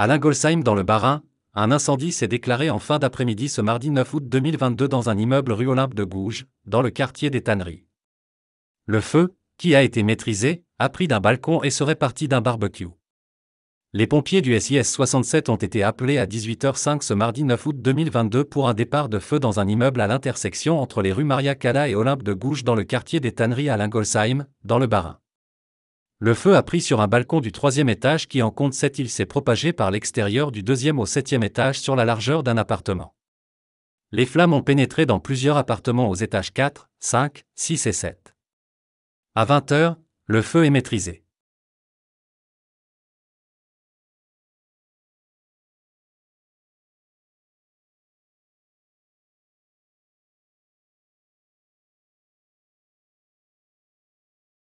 À Lingolsheim dans le Bas-Rhin, un incendie s'est déclaré en fin d'après-midi ce mardi 9 août 2022 dans un immeuble rue Olympe de Gouges, dans le quartier des Tanneries. Le feu, qui a été maîtrisé, a pris d'un balcon et serait parti d'un barbecue. Les pompiers du SIS 67 ont été appelés à 18h05 ce mardi 9 août 2022 pour un départ de feu dans un immeuble à l'intersection entre les rues Maria Cala et Olympe de Gouges dans le quartier des Tanneries à Lingolsheim, dans le Bas-Rhin. Le feu a pris sur un balcon du troisième étage qui en compte sept Il s'est propagé par l'extérieur du deuxième au septième étage sur la largeur d'un appartement. Les flammes ont pénétré dans plusieurs appartements aux étages 4, 5, 6 et 7. À 20 heures, le feu est maîtrisé.